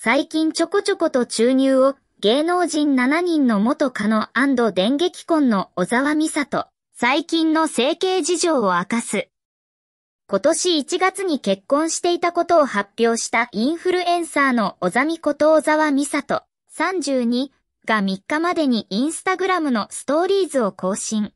最近ちょこちょこと注入を芸能人7人の元カノ電撃婚の小沢美里、最近の整形事情を明かす。今年1月に結婚していたことを発表したインフルエンサーの小こと小沢美里32が3日までにインスタグラムのストーリーズを更新。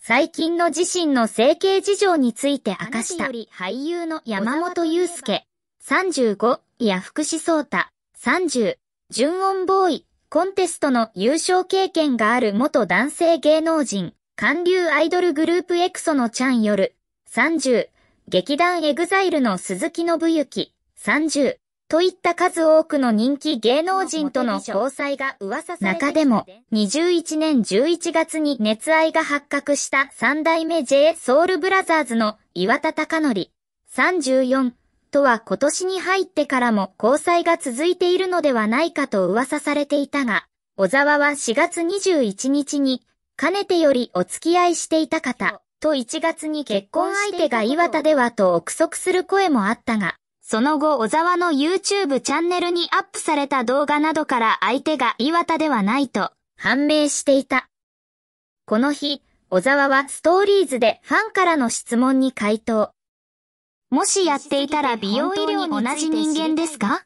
最近の自身の整形事情について明かした。俳優の山本祐介、35、いや福士蒼太、30、純音ボーイ、コンテストの優勝経験がある元男性芸能人、韓流アイドルグループエクソのチャンよる、30、劇団エグザイルの鈴木信之、30、といった数多くの人気芸能人との交際が噂され中でも、21年11月に熱愛が発覚した三代目 J ソウルブラザーズの岩田隆則34とは今年に入ってからも交際が続いているのではないかと噂されていたが、小沢は4月21日に、かねてよりお付き合いしていた方、と1月に結婚相手が岩田ではと憶測する声もあったが、その後小沢の YouTube チャンネルにアップされた動画などから相手が岩田ではないと判明していた。この日、小沢はストーリーズでファンからの質問に回答。もしやっていたら美容医療に同じ人間ですか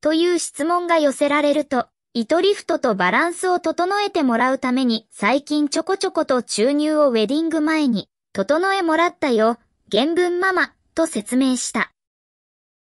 という質問が寄せられると、糸リフトとバランスを整えてもらうために最近ちょこちょこと注入をウェディング前に、整えもらったよ、原文ママ、と説明した。